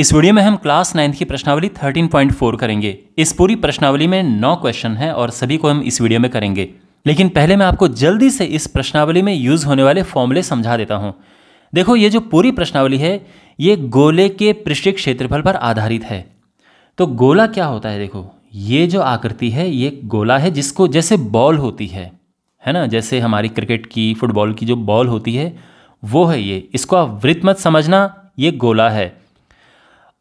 इस वीडियो में हम क्लास नाइन्थ की प्रश्नावली 13.4 करेंगे इस पूरी प्रश्नावली में नौ क्वेश्चन हैं और सभी को हम इस वीडियो में करेंगे लेकिन पहले मैं आपको जल्दी से इस प्रश्नावली में यूज़ होने वाले फॉर्मूले समझा देता हूँ देखो ये जो पूरी प्रश्नावली है ये गोले के पृष्ठीय क्षेत्रफल पर आधारित है तो गोला क्या होता है देखो ये जो आकृति है ये गोला है जिसको जैसे बॉल होती है है ना जैसे हमारी क्रिकेट की फुटबॉल की जो बॉल होती है वो है ये इसको आप वृत्त मत समझना ये गोला है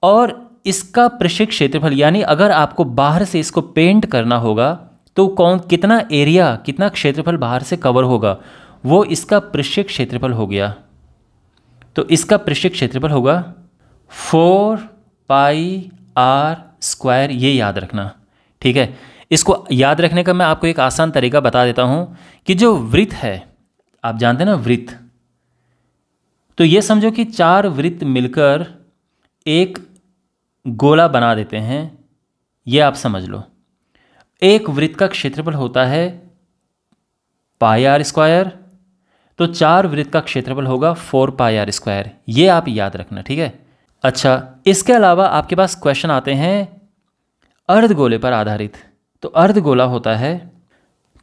और इसका पृष्ठिक क्षेत्रफल यानी अगर आपको बाहर से इसको पेंट करना होगा तो कौन कितना एरिया कितना क्षेत्रफल बाहर से कवर होगा वो इसका पृष्ठिक क्षेत्रफल हो गया तो इसका पृष्ठिक क्षेत्रफल होगा फोर पाई आर स्क्वायर ये याद रखना ठीक है इसको याद रखने का मैं आपको एक आसान तरीका बता देता हूँ कि जो वृत्त है आप जानते हैं ना वृत्त तो ये समझो कि चार वृत्त मिलकर एक गोला बना देते हैं ये आप समझ लो एक वृत्त का क्षेत्रफल होता है पाई आर स्क्वायर तो चार वृत्त का क्षेत्रफल होगा फोर पाई आर स्क्वायर ये आप याद रखना ठीक है अच्छा इसके अलावा आपके पास क्वेश्चन आते हैं अर्ध गोले पर आधारित तो अर्ध गोला होता है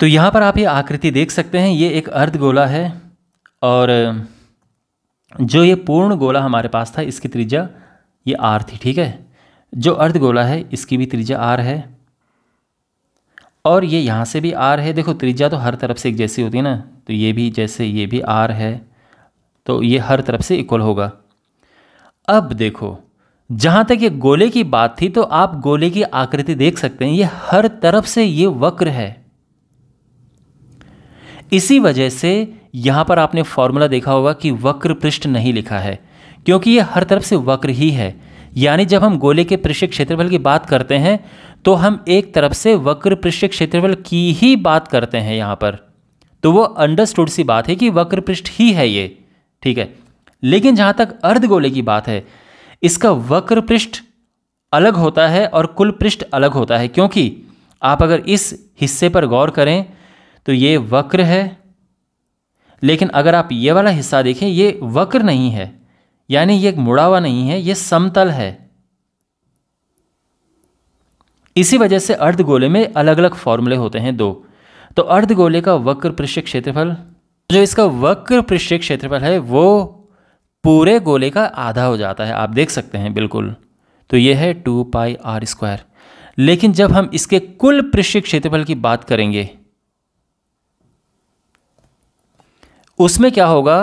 तो यहाँ पर आप ये आकृति देख सकते हैं ये एक अर्ध गोला है और जो ये पूर्ण गोला हमारे पास था इसकी त्रिज्या ये आर थी ठीक है जो अर्धगोला है इसकी भी त्रिज्या आर है और ये यहाँ से भी आर है देखो त्रिज्या तो हर तरफ से एक जैसी होती है ना तो ये भी जैसे ये भी आर है तो ये हर तरफ से इक्वल होगा अब देखो जहाँ तक ये गोले की बात थी तो आप गोले की आकृति देख सकते हैं ये हर तरफ से ये वक्र है इसी वजह से यहाँ पर आपने फॉर्मूला देखा होगा कि वक्र पृष्ठ नहीं लिखा है क्योंकि ये हर तरफ से वक्र ही है यानी जब हम गोले के पृष्ठीय क्षेत्रफल की बात करते हैं तो हम एक तरफ से वक्र पृष्ठीय क्षेत्रफल की ही बात करते हैं यहाँ पर तो वो अंडरस्टूड सी बात है कि वक्र पृष्ठ ही है ये ठीक है लेकिन जहाँ तक अर्ध गोले की बात है इसका वक्र पृष्ठ अलग होता है और कुल पृष्ठ अलग होता है क्योंकि आप अगर इस हिस्से पर गौर करें तो ये वक्र है लेकिन अगर आप ये वाला हिस्सा देखें ये वक्र नहीं है यानी ये मुड़ा हुआ नहीं है ये समतल है इसी वजह से अर्ध गोले में अलग अलग फॉर्मूले होते हैं दो तो अर्ध गोले का वक्र पृष्ठ क्षेत्रफल जो इसका वक्र पृष्ठ क्षेत्रफल है वो पूरे गोले का आधा हो जाता है आप देख सकते हैं बिल्कुल तो ये है टू पाई आर स्क्वायर लेकिन जब हम इसके कुल पृष्ठ क्षेत्रफल की बात करेंगे उसमें क्या होगा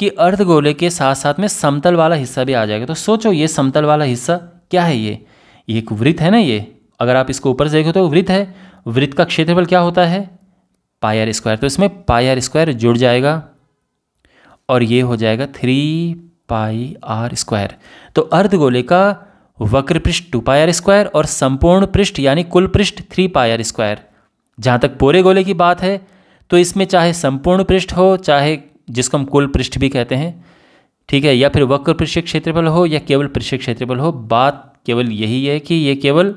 कि अर्धगोले के साथ साथ में समतल वाला हिस्सा भी आ जाएगा तो सोचो ये समतल वाला हिस्सा क्या है ये एक वृत्त है ना ये अगर आप इसको ऊपर से देखो तो वृत्त है वृत्त का क्षेत्रफल क्या होता है पायर स्क्वायर तो इसमें पायर स्क्वायर जुड़ जाएगा और ये हो जाएगा थ्री पाई आर स्क्वायर तो अर्धगोले का वक्र पृष्ठ टू पाई आर स्क्वायर और संपूर्ण पृष्ठ यानी कुल पृष्ठ थ्री पाई आर स्क्वायर जहाँ तक पूरे गोले की बात है तो इसमें चाहे संपूर्ण पृष्ठ हो चाहे जिसको हम कुल पृष्ठ भी कहते हैं ठीक है या फिर वक्र पृष्ठ क्षेत्रफल हो या केवल पृष्ठ क्षेत्रफल हो बात केवल यही है कि ये केवल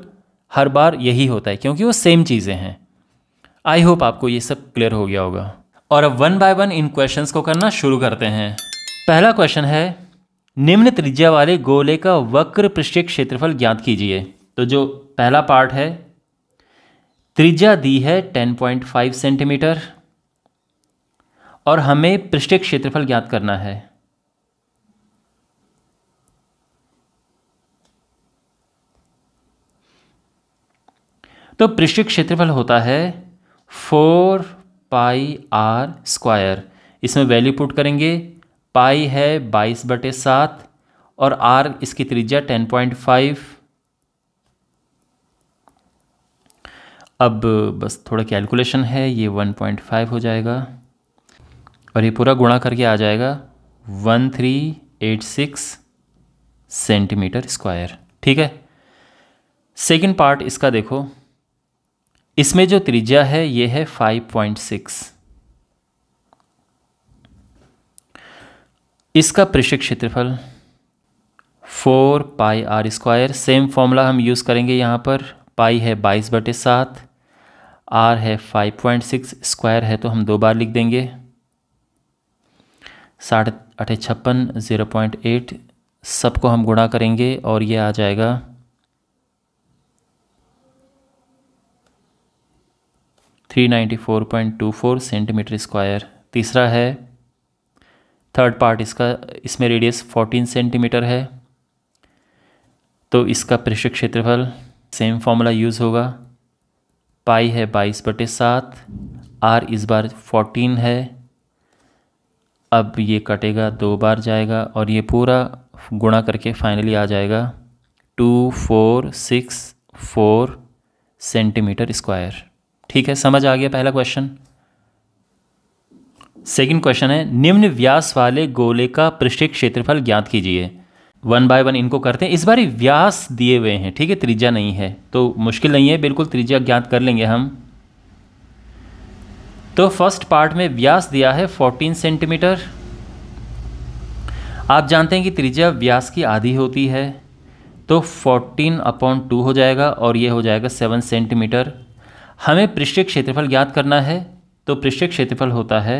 हर बार यही होता है क्योंकि वो सेम चीज़ें हैं आई होप आपको ये सब क्लियर हो गया होगा और अब वन बाय वन इन क्वेश्चंस को करना शुरू करते हैं पहला क्वेश्चन है निम्न त्रिज्या वाले गोले का वक्र पृष्ठ क्षेत्रफल ज्ञात कीजिए तो जो पहला पार्ट है त्रिज्या दी है 10.5 सेंटीमीटर और हमें पृष्ठ क्षेत्रफल ज्ञात करना है तो पृष्ठ क्षेत्रफल होता है फोर पाई आर स्क्वायर इसमें वैल्यू पुट करेंगे पाई है बाईस बटे सात और आर इसकी त्रिज्या टेन पॉइंट फाइव अब बस थोड़ा कैलकुलेशन है ये वन पॉइंट फाइव हो जाएगा और ये पूरा गुणा करके आ जाएगा one three eight six centimetre square ठीक है सेकंड पार्ट इसका देखो इसमें जो त्रिज्या है ये है फाइव पॉइंट सिक्स इसका पृष्ठ क्षेत्रफल four pi r square same formula हम यूज़ करेंगे यहां पर पाई है बाईस बटे सात आर है फाइव पॉइंट सिक्स स्क्वायर है तो हम दो बार लिख देंगे साठ अठे छप्पन ज़ीरो पॉइंट एट सबको हम गुणा करेंगे और ये आ जाएगा three ninety four point two four centimetre square तीसरा है थर्ड पार्ट इसका इसमें रेडियस फोर्टीन सेंटीमीटर है तो इसका पृष्ठ क्षेत्रफल सेम फॉर्मूला यूज़ होगा पाई है बाईस बटे सात आर इस बार फोर्टीन है अब ये कटेगा दो बार जाएगा और ये पूरा गुणा करके फाइनली आ जाएगा two four six four centimetre square ठीक है समझ आ गया पहला क्वेश्चन सेकंड क्वेश्चन है निम्न व्यास वाले गोले का पृष्ठ क्षेत्रफल ज्ञात कीजिए वन बाय वन इनको करते हैं इस बार व्यास दिए हुए हैं ठीक है त्रिज्या नहीं है तो मुश्किल नहीं है बिल्कुल त्रिज्या ज्ञात कर लेंगे हम तो फर्स्ट पार्ट में व्यास दिया है 14 सेंटीमीटर आप जानते हैं कि त्रिज्या व्यास की आधी होती है तो 14 अपॉन टू हो जाएगा और ये हो जाएगा 7 सेंटीमीटर हमें पृष्ठ क्षेत्रफल ज्ञात करना है तो पृष्ठ क्षेत्रफल होता है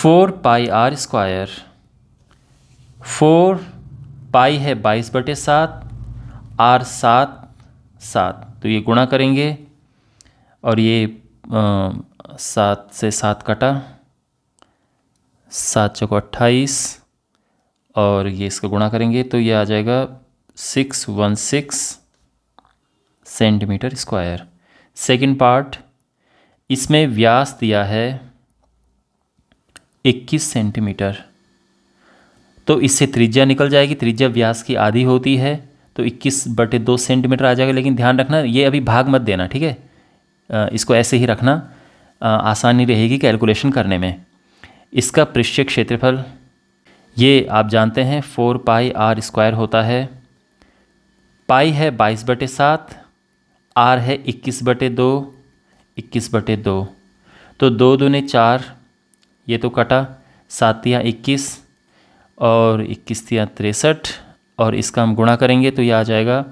four pi r square four pi है बाईस बटे सात आर सात सात तो ये गुणा करेंगे और ये सात से सात कटा सात चौको अट्ठाईस और ये इसका गुणा करेंगे तो ये आ जाएगा six one six centimetre square second part इसमें व्यास दिया है इक्कीस सेंटीमीटर तो इससे त्रिज्या निकल जाएगी त्रिज्या व्यास की आधी होती है तो इक्कीस बटे दो सेंटीमीटर आ जाएगा लेकिन ध्यान रखना ये अभी भाग मत देना ठीक है इसको ऐसे ही रखना आसानी रहेगी कैलकुलेशन करने में इसका पृष्ठीय क्षेत्रफल ये आप जानते हैं फोर पाई आर स्क्वायर होता है पाई है बाईस बटे सात आर है इक्कीस बटे दो इक्कीस बटे दो तो दो दूने चार ये तो कटा सातियाँ इक्कीस और इक्कीस या तिरसठ और इसका हम गुणा करेंगे तो ये आ जाएगा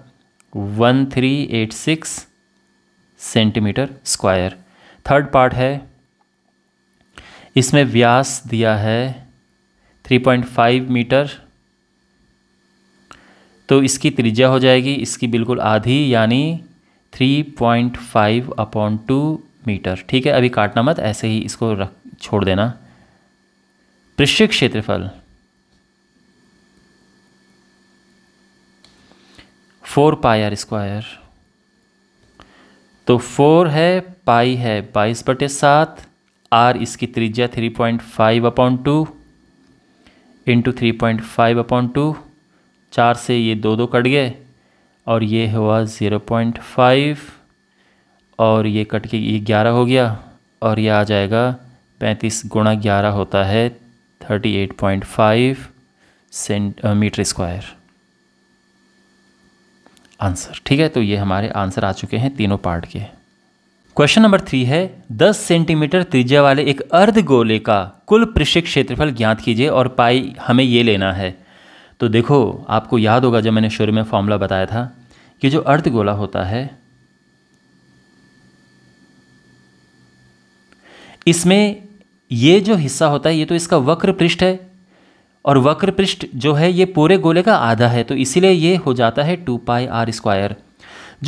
one three eight six centimetre square third part है इसमें व्यास दिया है थ्री पॉइंट फाइव मीटर तो इसकी त्रिज्या हो जाएगी इसकी बिल्कुल आधी यानी three point five upon two metre ठीक है अभी काटना मत ऐसे ही इसको रख छोड़ देना पृष्ठ क्षेत्रफल फोर पाई आर स्क्वायर तो फोर है पाई है बाईस बटे सात आर इसकी त्रिज्या three point five upon two into three point five upon two चार से ये दो दो कट गए और ये हुआ ज़ीरो पॉइंट फाइव और ये कट के ये ग्यारह हो गया और ये आ जाएगा पैंतीस गुणा ग्यारह होता है thirty eight point five centimetre square answer ठीक है तो ये हमारे आंसर आ चुके हैं तीनों पार्ट के क्वेश्चन नंबर थ्री है 10 सेंटीमीटर त्रिज्या वाले एक अर्ध गोले का कुल पृष्ठ क्षेत्रफल ज्ञात कीजिए और पाई हमें ये लेना है तो देखो आपको याद होगा जब मैंने शुरू में फॉर्मूला बताया था कि जो अर्ध गोला होता है इसमें ये जो हिस्सा होता है ये तो इसका वक्र पृष्ठ है और वक्र पृष्ठ जो है ये पूरे गोले का आधा है तो इसीलिए ये हो जाता है टू पाई आर स्क्वायर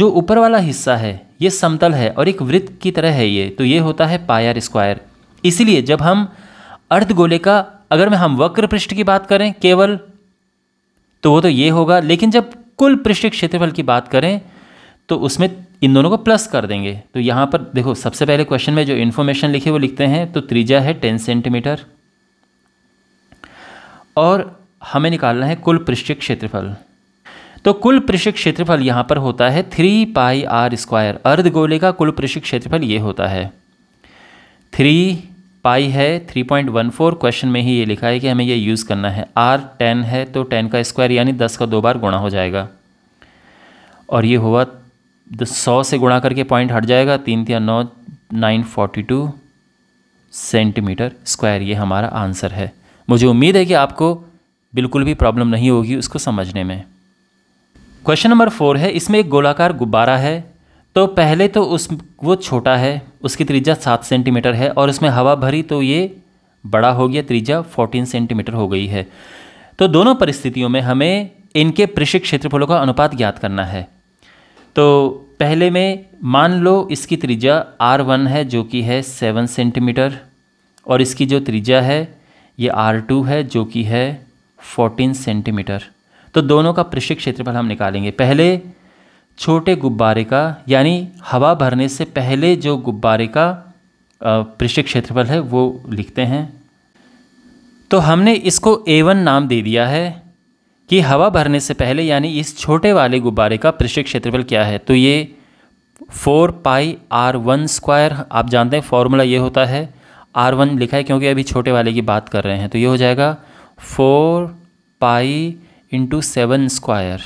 जो ऊपर वाला हिस्सा है ये समतल है और एक वृत्त की तरह है ये तो ये होता है पाई आर स्क्वायर इसीलिए जब हम अर्ध गोले का अगर मैं हम वक्र पृष्ठ की बात करें केवल तो वो तो ये होगा लेकिन जब कुल पृष्ठ क्षेत्रफल की बात करें तो उसमें इन दोनों को प्लस कर देंगे तो यहाँ पर देखो सबसे पहले क्वेश्चन में जो इन्फॉर्मेशन लिखी वो लिखते हैं तो त्रिज्या है टेन सेंटीमीटर और हमें निकालना है कुल पृष्ठ क्षेत्रफल तो कुल पृष्ठ क्षेत्रफल यहाँ पर होता है थ्री पाई आर स्क्वायर अर्ध गोले का कुल पृष्ठ क्षेत्रफल ये होता है थ्री पाई है three point one four question में ही ये लिखा है कि हमें ये यूज़ करना है आर टेन है तो टेन का स्क्वायर यानी दस का दो बार गुणा हो जाएगा और ये हुआ सौ से गुणा करके पॉइंट हट जाएगा तीन तीन नौ nine forty two centimetre square ये हमारा आंसर है मुझे उम्मीद है कि आपको बिल्कुल भी प्रॉब्लम नहीं होगी उसको समझने में क्वेश्चन नंबर फोर है इसमें एक गोलाकार गुब्बारा है तो पहले तो उस वो छोटा है उसकी त्रिज्या सात सेंटीमीटर है और उसमें हवा भरी तो ये बड़ा हो गया त्रिज्या फोर्टीन सेंटीमीटर हो गई है तो दोनों परिस्थितियों में हमें इनके पृषिक क्षेत्रफलों का अनुपात ज्ञात करना है तो पहले में मान लो इसकी त्रिज्या आर वन है जो कि है सेवन सेंटीमीटर और इसकी जो त्रिज्या है ये आर टू है जो कि है फोर्टीन सेंटीमीटर तो दोनों का पृष्ठ क्षेत्रफल हम निकालेंगे पहले छोटे गुब्बारे का यानी हवा भरने से पहले जो गुब्बारे का पृष्ठ क्षेत्रफल है वो लिखते हैं तो हमने इसको A1 नाम दे दिया है कि हवा भरने से पहले यानी इस छोटे वाले गुब्बारे का पृष्ठ क्षेत्रफल क्या है तो ये four pi r one square आप जानते हैं फॉर्मूला ये होता है आर वन लिखा है क्योंकि अभी छोटे वाले की बात कर रहे हैं तो ये हो जाएगा four pi into seven square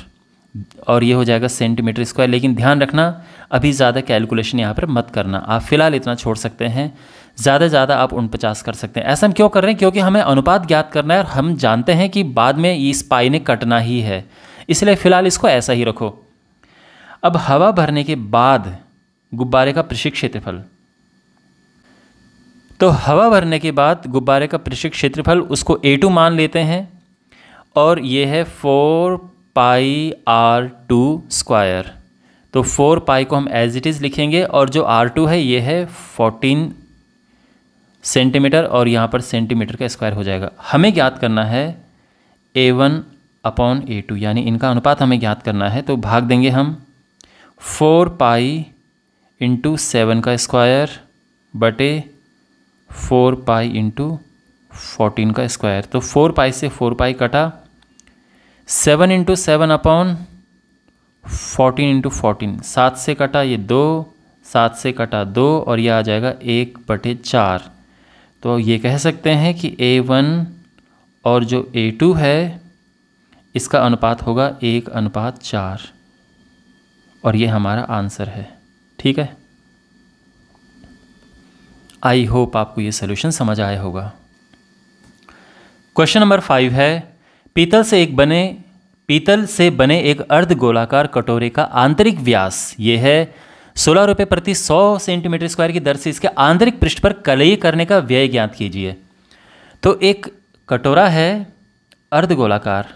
और ये हो जाएगा सेंटीमीटर स्क्वायर लेकिन ध्यान रखना अभी ज़्यादा कैलकुलेशन यहाँ पर मत करना आप फिलहाल इतना छोड़ सकते हैं ज़्यादा ज़्यादा आप उनपचास कर सकते हैं ऐसा हम क्यों कर रहे हैं क्योंकि हमें अनुपात ज्ञात करना है और हम जानते हैं कि बाद में इस पाई ने कटना ही है इसलिए फ़िलहाल इसको ऐसा ही रखो अब हवा भरने के बाद गुब्बारे का प्रशिक्षित क्षेत्रफल तो हवा भरने के बाद गुब्बारे का पृष्ठ क्षेत्रफल उसको ए टू मान लेते हैं और ये है four pi r two square तो फोर पाई को हम एज इट इज़ लिखेंगे और जो आर टू है ये है फोर्टीन सेंटीमीटर और यहाँ पर सेंटीमीटर का स्क्वायर हो जाएगा हमें ज्ञात करना है A one upon A two यानी इनका अनुपात हमें ज्ञात करना है तो भाग देंगे हम फोर पाई इंटू सेवन का स्क्वायर बटे फोर पाई इंटू फोर्टीन का स्क्वायर तो फोर पाई से फोर पाई कटा seven into seven upon fourteen into fourteen सात से कटा ये दो सात से कटा दो और यह आ जाएगा एक बटे चार तो ये कह सकते हैं कि ए वन और जो ए टू है इसका अनुपात होगा एक अनुपात चार और ये हमारा आंसर है ठीक है आई होप आपको ये सोल्यूशन समझ आया होगा क्वेश्चन नंबर फाइव है पीतल से एक बने पीतल से बने एक अर्ध गोलाकार कटोरे का आंतरिक व्यास ये है सोलह रुपये प्रति सौ सेंटीमीटर स्क्वायर की दर से इसके आंतरिक पृष्ठ पर कलई करने का व्यय ज्ञात कीजिए तो एक कटोरा है अर्ध गोलाकार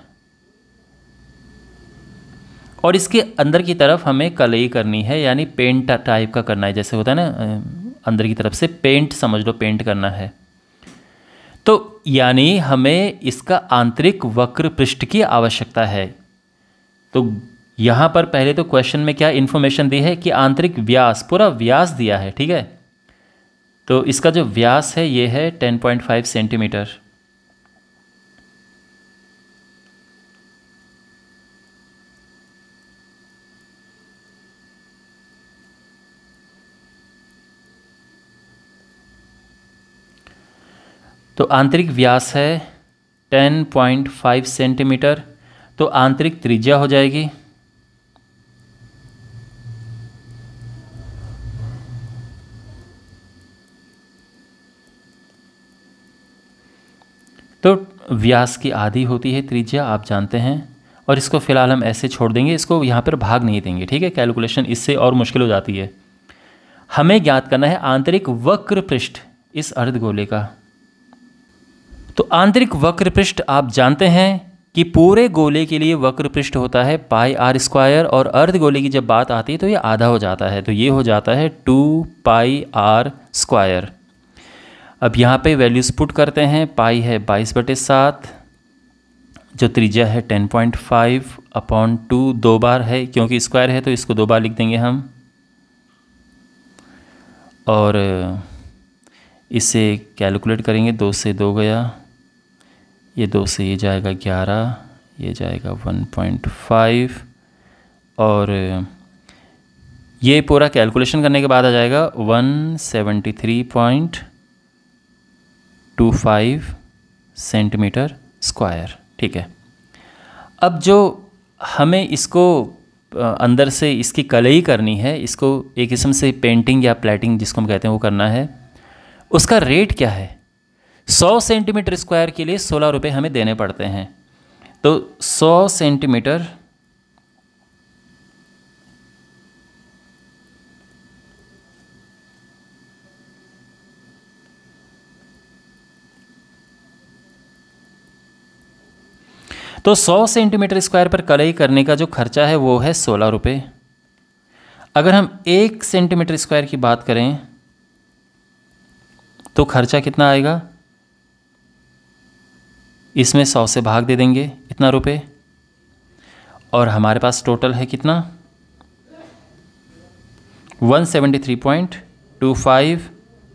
और इसके अंदर की तरफ हमें कलई करनी है यानी पेंट टाइप का करना है जैसे होता है ना अंदर की तरफ से पेंट समझ लो पेंट करना है तो यानी हमें इसका आंतरिक वक्र पृष्ठ की आवश्यकता है तो यहाँ पर पहले तो क्वेश्चन में क्या इन्फॉर्मेशन दी है कि आंतरिक व्यास पूरा व्यास दिया है ठीक है तो इसका जो व्यास है ये है 10.5 सेंटीमीटर तो आंतरिक व्यास है 10.5 सेंटीमीटर तो आंतरिक त्रिज्या हो जाएगी तो व्यास की आधी होती है त्रिज्या आप जानते हैं और इसको फिलहाल हम ऐसे छोड़ देंगे इसको यहाँ पर भाग नहीं देंगे ठीक है कैलकुलेशन इससे और मुश्किल हो जाती है हमें ज्ञात करना है आंतरिक वक्र पृष्ठ इस अर्धगोले का तो आंतरिक वक्र पृष्ठ आप जानते हैं कि पूरे गोले के लिए वक्र पृष्ठ होता है पाई आर स्क्वायर और अर्ध गोले की जब बात आती है तो ये आधा हो जाता है तो ये हो जाता है टू पाई आर स्क्वायर अब यहाँ पे वैल्यूज़ पुट करते हैं पाई है बाईस बटे सात जो त्रिज्या है ten point five upon two दो बार है क्योंकि स्क्वायर है तो इसको दो बार लिख देंगे हम और इसे कैलकुलेट करेंगे दो से दो गया ये दो से ये जाएगा ग्यारह ये जाएगा वन पॉइंट फाइव और ये पूरा कैलकुलेशन करने के बाद आ जाएगा one seventy three point two five centimetre square ठीक है अब जो हमें इसको अंदर से इसकी कलई करनी है इसको एक किस्म से पेंटिंग या प्लेटिंग जिसको हम कहते हैं वो करना है उसका रेट क्या है सौ सेंटीमीटर स्क्वायर के लिए सोलह रुपये हमें देने पड़ते हैं तो सौ सेंटीमीटर तो 100 सेंटीमीटर स्क्वायर पर कलई करने का जो खर्चा है वो है सोलह रुपये अगर हम एक सेंटीमीटर स्क्वायर की बात करें तो खर्चा कितना आएगा इसमें सौ से भाग दे देंगे इतना रुपये और हमारे पास टोटल है कितना 173.25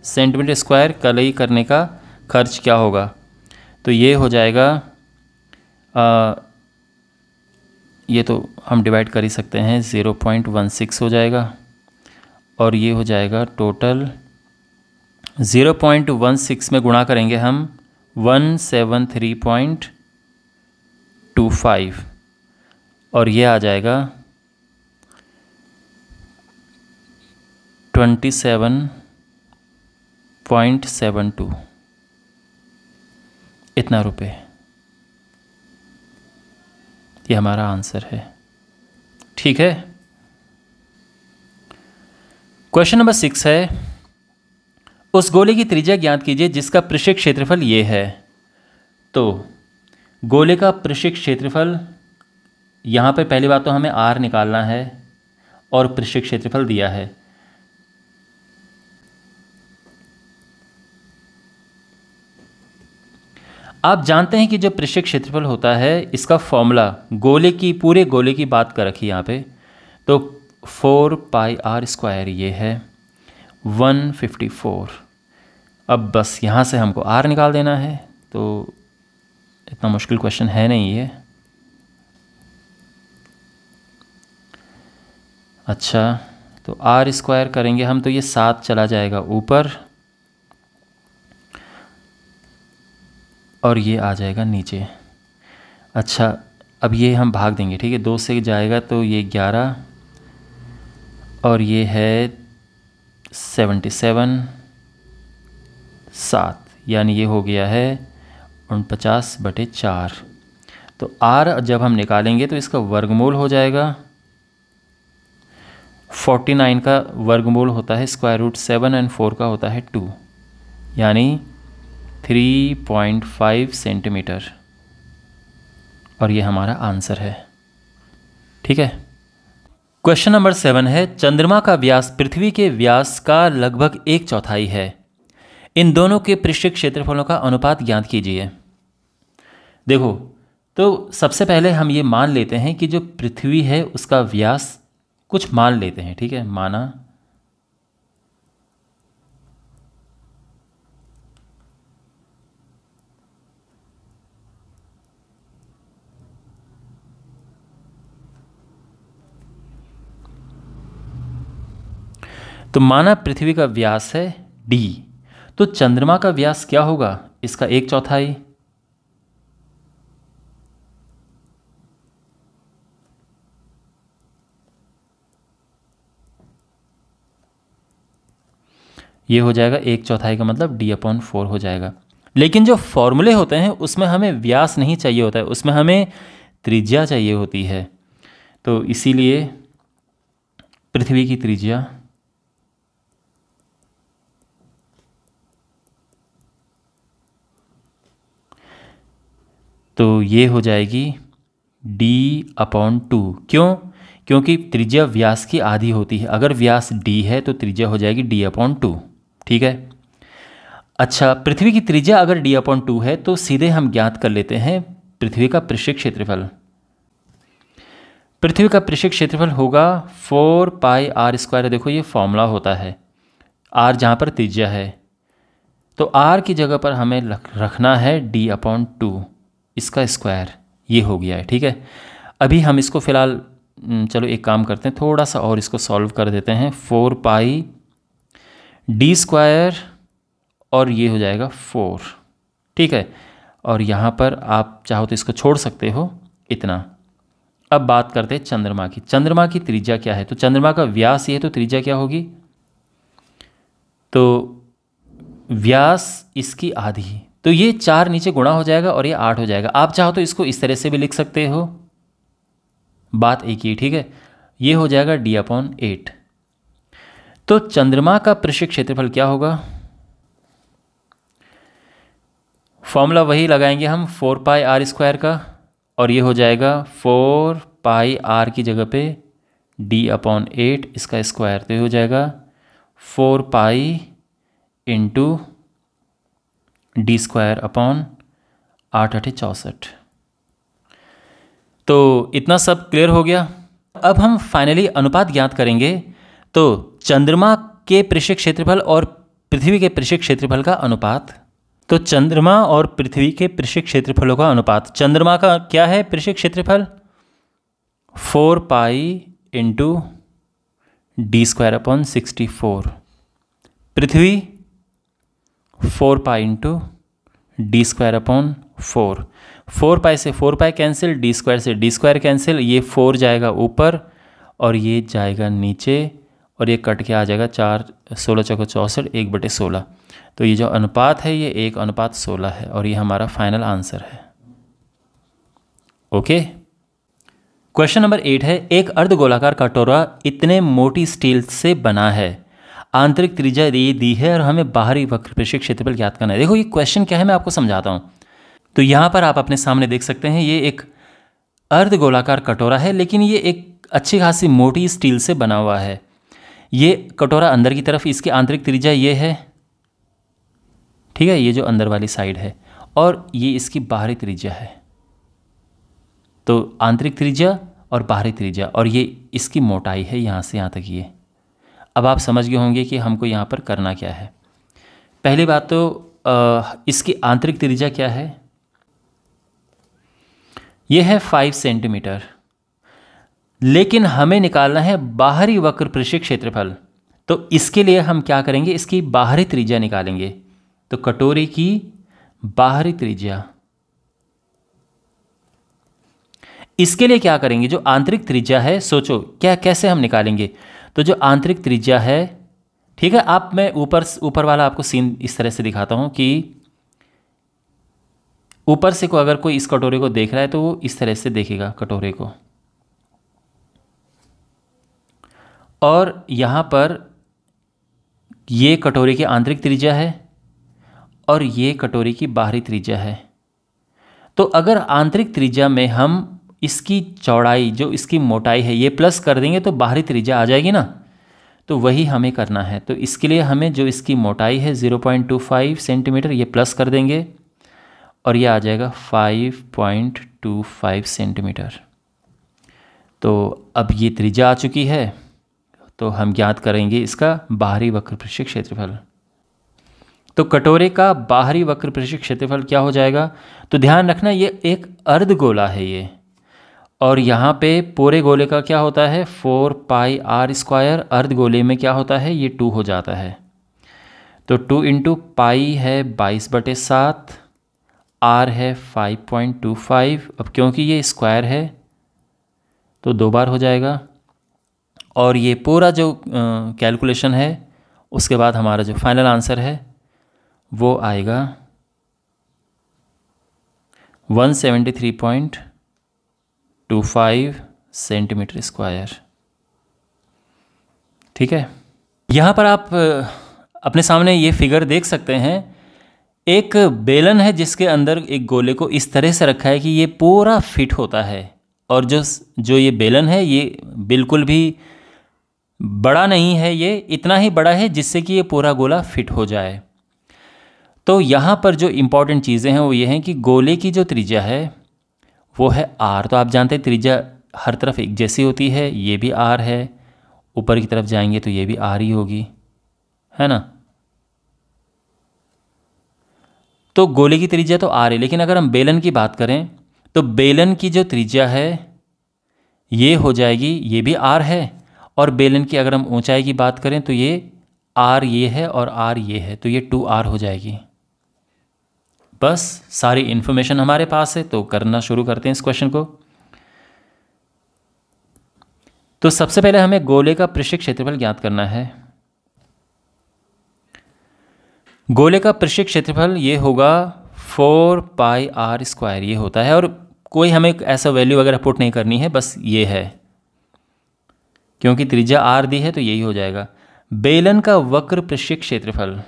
सेंटीमीटर स्क्वायर कलई करने का खर्च क्या होगा तो ये हो जाएगा आ, ये तो हम डिवाइड कर ही सकते हैं 0.16 हो जाएगा और ये हो जाएगा टोटल 0.16 में गुणा करेंगे हम one seven three point two five और ये आ जाएगा twenty seven point seven two इतना रुपये ये हमारा आंसर है ठीक है क्वेश्चन नंबर सिक्स है तो उस गोले की त्रिज्या ज्ञात कीजिए जिसका पृष्ठीय क्षेत्रफल ये है तो गोले का पृष्ठीय क्षेत्रफल यहाँ पर पहली बात तो हमें आर निकालना है और पृष्ठीय क्षेत्रफल दिया है आप जानते हैं कि जो पृष्ठीय क्षेत्रफल होता है इसका फॉर्मूला गोले की पूरे गोले की बात कर रखी यहाँ पे तो फोर पाई आर स्क्वायर ये है 154 अब बस यहाँ से हमको आर निकाल देना है तो इतना मुश्किल क्वेश्चन है नहीं ये अच्छा तो आर स्क्वायर करेंगे हम तो ये सात चला जाएगा ऊपर और ये आ जाएगा नीचे अच्छा अब ये हम भाग देंगे ठीक है दो से जाएगा तो ये ग्यारह और ये है सेवेंटी सेवन सात यानी ये हो गया है उनपचास बटे चार तो आर जब हम निकालेंगे तो इसका वर्गमूल हो जाएगा फोर्टी नाइन का वर्गमूल होता है square root seven and four का होता है टू यानी थ्री पॉइंट फाइव सेंटीमीटर और ये हमारा आंसर है ठीक है क्वेश्चन नंबर सेवन है चंद्रमा का व्यास पृथ्वी के व्यास का लगभग एक चौथाई है इन दोनों के पृष्ठ क्षेत्रफलों का अनुपात ज्ञात कीजिए देखो तो सबसे पहले हम ये मान लेते हैं कि जो पृथ्वी है उसका व्यास कुछ मान लेते हैं ठीक है माना तो माना पृथ्वी का व्यास है डी तो चंद्रमा का व्यास क्या होगा इसका एक चौथाई ये हो जाएगा एक चौथाई का मतलब डी अपॉन फोर हो जाएगा लेकिन जो फॉर्मूले होते हैं उसमें हमें व्यास नहीं चाहिए होता है उसमें हमें त्रिज्या चाहिए होती है तो इसीलिए पृथ्वी की त्रिज्या तो ये हो जाएगी डी अपॉन टू क्यों क्योंकि त्रिज्या व्यास की आधी होती है अगर व्यास डी है तो त्रिज्या हो जाएगी डी अपॉन टू ठीक है अच्छा पृथ्वी की त्रिज्या अगर डी अपॉन टू है तो सीधे हम ज्ञात कर लेते हैं पृथ्वी का पृष्ठ क्षेत्रफल पृथ्वी का पृष्ठ क्षेत्रफल होगा फोर पाई आर स्क्वायर देखो ये फॉर्मूला होता है आर जहाँ पर त्रिज्या है तो आर की जगह पर हमें रखना है डी अपॉन टू इसका स्क्वायर ये हो गया है ठीक है अभी हम इसको फ़िलहाल हम्म, चलो एक काम करते हैं थोड़ा सा और इसको सॉल्व कर देते हैं फोर पाई डी स्क्वायर और ये हो जाएगा फोर ठीक है और यहाँ पर आप चाहो तो इसको छोड़ सकते हो इतना अब बात करते हैं चंद्रमा की चंद्रमा की त्रिज्या क्या है तो चंद्रमा का व्यास ये है तो त्रिज्या क्या होगी तो व्यास इसकी आधी तो ये चार नीचे गुणा हो जाएगा और ये आठ हो जाएगा आप चाहो तो इसको इस तरह से भी लिख सकते हो बात एक ही ठीक है ये हो जाएगा डी अपॉन एट तो चंद्रमा का पृष्ठ क्षेत्रफल क्या होगा फॉर्मूला वही लगाएंगे हम फोर पाई आर स्क्वायर का और ये हो जाएगा फोर पाई आर की जगह पे डी अपॉन एट इसका स्क्वायर तो ये हो जाएगा four pi into D square upon आठ अठे चौंसठ तो इतना सब क्लियर हो गया अब हम फाइनली अनुपात ज्ञात करेंगे तो चंद्रमा के पृष्ठीय क्षेत्रफल और पृथ्वी के पृष्ठीय क्षेत्रफल का अनुपात तो चंद्रमा और पृथ्वी के पृष्ठीय क्षेत्रफलों का अनुपात चंद्रमा का क्या है पृष्ठीय क्षेत्रफल four pi into D square upon sixty four पृथ्वी four pi into D square upon four four pi से four pi cancel D square से डी स्क्वायर कैंसिल ये फोर जाएगा ऊपर और ये जाएगा नीचे और ये कट के आ जाएगा चार सोलह चौको चौंसठ एक बटे सोलह तो ये जो अनुपात है ये एक अनुपात सोलह है और ये हमारा फाइनल आंसर है ओके क्वेश्चन नंबर एट है एक अर्धगोलाकार कटोरा इतने मोटी स्टील से बना है आंतरिक त्रिज्या ये दी है और हमें बाहरी वक्र पेशी क्षेत्रफल ज्ञात करना है देखो ये क्वेश्चन क्या है मैं आपको समझाता हूँ तो यहाँ पर आप अपने सामने देख सकते हैं ये एक अर्ध गोलाकार कटोरा है लेकिन ये एक अच्छी खासी मोटी स्टील से बना हुआ है ये कटोरा अंदर की तरफ इसकी आंतरिक त्रिज्या ये है ठीक है ये जो अंदर वाली साइड है और ये इसकी बाहरी त्रिज्या है तो आंतरिक त्रिज्या और बाहरी त्रिज्या और ये इसकी मोटाई है यहाँ से यहाँ तक ये अब आप समझ गए होंगे कि हमको यहाँ पर करना क्या है पहली बात तो इसकी आंतरिक त्रिज्या क्या है यह है फाइव सेंटीमीटर लेकिन हमें निकालना है बाहरी वक्र पृष्ठ क्षेत्रफल तो इसके लिए हम क्या करेंगे इसकी बाहरी त्रिज्या निकालेंगे तो कटोरी की बाहरी त्रिज्या इसके लिए क्या करेंगे जो आंतरिक त्रिज्या है सोचो क्या कैसे हम निकालेंगे तो जो आंतरिक त्रिज्या है ठीक है आप मैं ऊपर ऊपर वाला आपको सीन इस तरह से दिखाता हूँ कि ऊपर से को अगर कोई इस कटोरे को देख रहा है तो वो इस तरह से देखेगा कटोरे को और यहाँ पर ये कटोरे की आंतरिक त्रिज्या है और ये कटोरे की बाहरी त्रिज्या है तो अगर आंतरिक त्रिज्या में हम इसकी चौड़ाई जो इसकी मोटाई है ये प्लस कर देंगे तो बाहरी त्रिज्या आ जाएगी ना तो वही हमें करना है तो इसके लिए हमें जो इसकी मोटाई है 0.25 सेंटीमीटर ये प्लस कर देंगे और ये आ जाएगा 5.25 सेंटीमीटर तो अब ये त्रिज्या आ चुकी है तो हम ज्ञात करेंगे इसका बाहरी वक्र पृष्ठ क्षेत्रफल तो कटोरे का बाहरी वक्र पृष्ठ क्षेत्रफल क्या हो जाएगा तो ध्यान रखना ये एक अर्धगोला है ये और यहाँ पे पूरे गोले का क्या होता है फोर पाई आर स्क्वायर अर्ध गोले में क्या होता है ये टू हो जाता है तो टू इंटू पाई है बाईस बटे सात आर है फाइव पॉइंट टू फाइव अब क्योंकि ये स्क्वायर है तो दो बार हो जाएगा और ये पूरा जो कैलकुलेशन है उसके बाद हमारा जो फाइनल आंसर है वो आएगा one seventy three point two five centimetre square ठीक है यहाँ पर आप अपने सामने ये फिगर देख सकते हैं एक बेलन है जिसके अंदर एक गोले को इस तरह से रखा है कि ये पूरा फिट होता है और जो जो ये बेलन है ये बिल्कुल भी बड़ा नहीं है ये इतना ही बड़ा है जिससे कि ये पूरा गोला फिट हो जाए तो यहाँ पर जो इम्पॉर्टेंट चीज़ें हैं वो ये हैं कि गोले की जो त्रिज्या है वो है आर तो आप जानते हैं त्रिज्या हर तरफ एक जैसी होती है ये भी आर है ऊपर की तरफ जाएंगे तो ये भी आर ही होगी है ना तो गोले की त्रिज्या तो आर है लेकिन अगर हम बेलन की बात करें तो बेलन की जो त्रिज्या है ये हो जाएगी ये भी आर है और बेलन की अगर हम ऊंचाई की बात करें तो ये आर ये है और आर ये है तो ये टू आर हो जाएगी बस सारी इन्फॉर्मेशन हमारे पास है तो करना शुरू करते हैं इस क्वेश्चन को तो सबसे पहले हमें गोले का पृष्ठ क्षेत्रफल ज्ञात करना है गोले का पृष्ठ क्षेत्रफल ये होगा फोर पाई आर स्क्वायर ये होता है और कोई हमें ऐसा वैल्यू वगैरह पुट नहीं करनी है बस ये है क्योंकि त्रिज्या आर दी है तो यही हो जाएगा बेलन का वक्र पृष्ठ क्षेत्रफल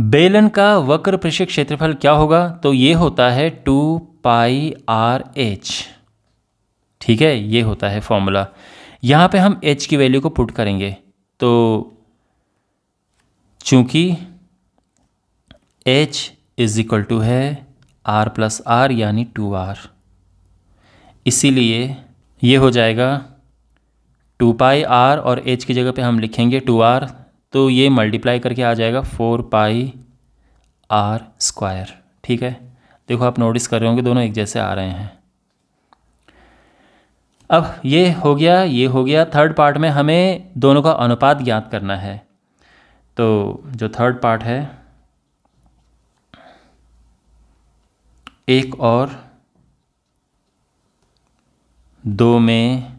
बेलन का वक्र पृष्ठ क्षेत्रफल क्या होगा तो ये होता है टू पाई आर एच ठीक है ये होता है फॉर्मूला यहाँ पे हम एच की वैल्यू को पुट करेंगे तो चूंकि एच इज़ इक्वल टू है आर प्लस आर यानी टू आर इसीलिए ये हो जाएगा टू पाई आर और एच की जगह पे हम लिखेंगे टू आर तो ये मल्टीप्लाई करके आ जाएगा फोर पाई आर स्क्वायर ठीक है देखो आप नोटिस कर रहे होंगे दोनों एक जैसे आ रहे हैं अब ये हो गया ये हो गया थर्ड पार्ट में हमें दोनों का अनुपात ज्ञात करना है तो जो थर्ड पार्ट है एक और दो में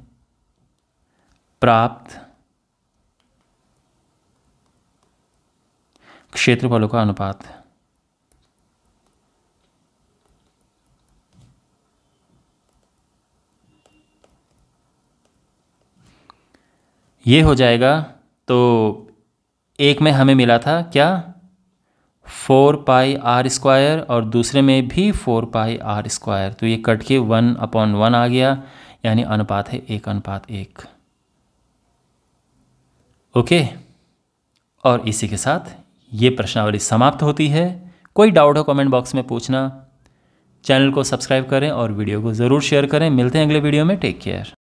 प्राप्त क्षेत्रफलों का अनुपात ये हो जाएगा तो एक में हमें मिला था क्या फोर पाई आर स्क्वायर और दूसरे में भी फोर पाई आर स्क्वायर तो ये कट के वन अपॉन वन आ गया यानी अनुपात है एक अनुपात एक ओके और इसी के साथ ये प्रश्नावली समाप्त होती है कोई डाउट हो कमेंट बॉक्स में पूछना चैनल को सब्सक्राइब करें और वीडियो को ज़रूर शेयर करें मिलते हैं अगले वीडियो में टेक केयर